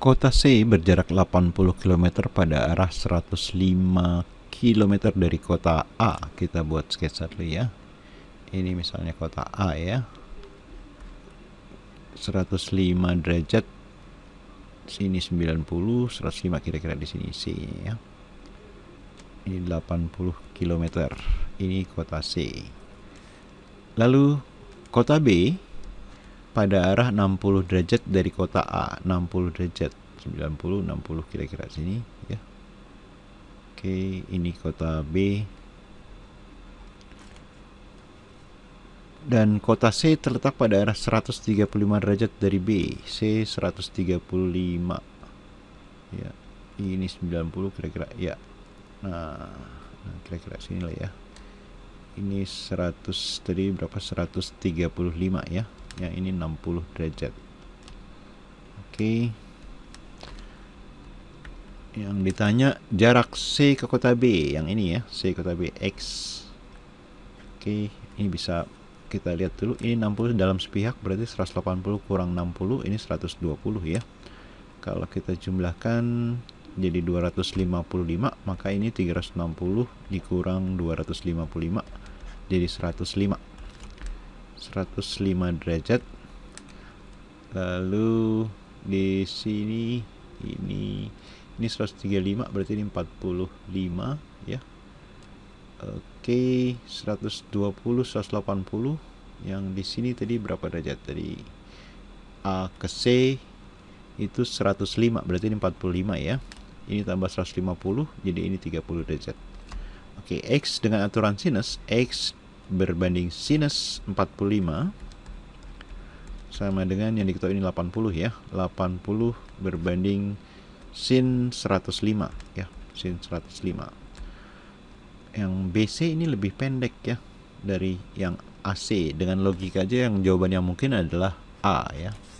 Kota C berjarak 80 km pada arah 105 km dari kota A. Kita buat sketsa dulu ya. Ini misalnya kota A ya. 105 derajat sini 90, 105 kira-kira di sini C ya. Ini 80 km. Ini kota C. Lalu kota B pada arah 60 derajat dari kota A 60 derajat 90 60 kira-kira sini ya Oke ini kota B dan kota C terletak pada arah 135 derajat dari B C 135 ya ini 90 kira-kira ya nah, nah kira-kira sini lah ya ini 100 tadi berapa 135 ya yang ini 60 derajat oke okay. yang ditanya jarak C ke kota B yang ini ya C ke kota B X oke okay. ini bisa kita lihat dulu ini 60 dalam sepihak berarti 180 kurang 60 ini 120 ya kalau kita jumlahkan jadi 255 maka ini 360 dikurang 255 jadi 105 105 derajat lalu di sini ini ini 135 berarti ini 45 ya oke 120 180 yang di sini tadi berapa derajat tadi A ke C itu 105 berarti ini 45 ya ini tambah 150 jadi ini 30 derajat oke X dengan aturan sinus X berbanding sinus 45 sama dengan yang diketahui ini 80 ya 80 berbanding sin 105 ya sin 105 yang BC ini lebih pendek ya dari yang AC dengan logika aja yang jawabannya mungkin adalah A ya